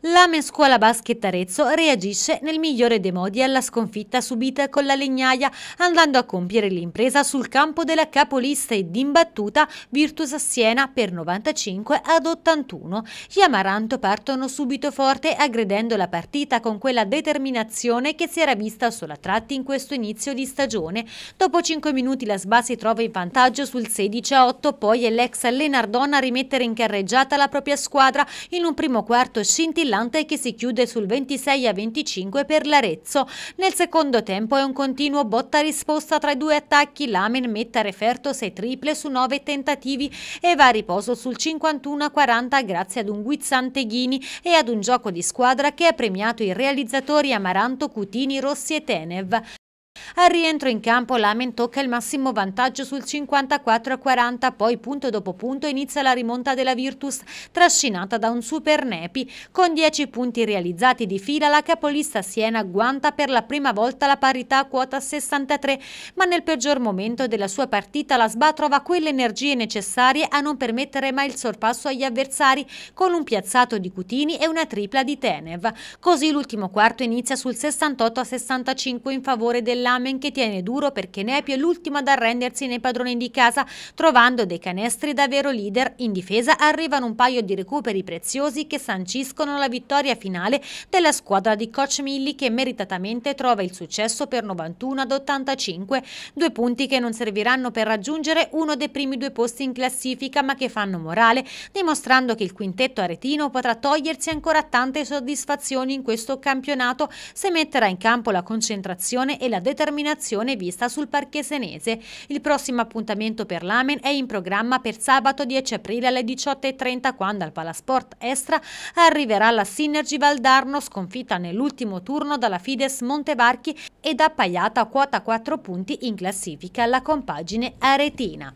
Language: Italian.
La Scuola Basket Arezzo reagisce nel migliore dei modi alla sconfitta subita con la Legnaia, andando a compiere l'impresa sul campo della capolista ed imbattuta Virtus Siena per 95 ad 81. Gli Amaranto partono subito forte, aggredendo la partita con quella determinazione che si era vista solo a tratti in questo inizio di stagione. Dopo 5 minuti la Sba si trova in vantaggio sul 16 a 8, poi è l'ex Lenardona a rimettere in carreggiata la propria squadra in un primo quarto scintillante Squillante che si chiude sul 26 a 25 per l'Arezzo. Nel secondo tempo è un continuo botta risposta tra i due attacchi. Lamen mette a referto 6 triple su 9 tentativi e va a riposo sul 51 a 40 grazie ad un guizzante Ghini e ad un gioco di squadra che ha premiato i realizzatori Amaranto, Cutini, Rossi e Tenev. Al rientro in campo Lamen tocca il massimo vantaggio sul 54-40, poi punto dopo punto inizia la rimonta della Virtus trascinata da un super Nepi. Con 10 punti realizzati di fila la capolista Siena guanta per la prima volta la parità a quota 63, ma nel peggior momento della sua partita la SBA trova quelle energie necessarie a non permettere mai il sorpasso agli avversari con un piazzato di Cutini e una tripla di Tenev. Così l'ultimo quarto inizia sul 68-65 in favore della Lamen che tiene duro perché Nepio è l'ultimo ad arrendersi nei padroni di casa, trovando dei canestri davvero leader. In difesa arrivano un paio di recuperi preziosi che sanciscono la vittoria finale della squadra di Coach Milli che meritatamente trova il successo per 91 ad 85, due punti che non serviranno per raggiungere uno dei primi due posti in classifica ma che fanno morale, dimostrando che il quintetto aretino potrà togliersi ancora tante soddisfazioni in questo campionato se metterà in campo la concentrazione e la determinazione determinazione vista sul parquet senese. Il prossimo appuntamento per l'Amen è in programma per sabato 10 aprile alle 18.30 quando al Palasport Estra arriverà la Synergy Valdarno sconfitta nell'ultimo turno dalla Fides Montevarchi ed appaiata a quota 4 punti in classifica alla compagine aretina.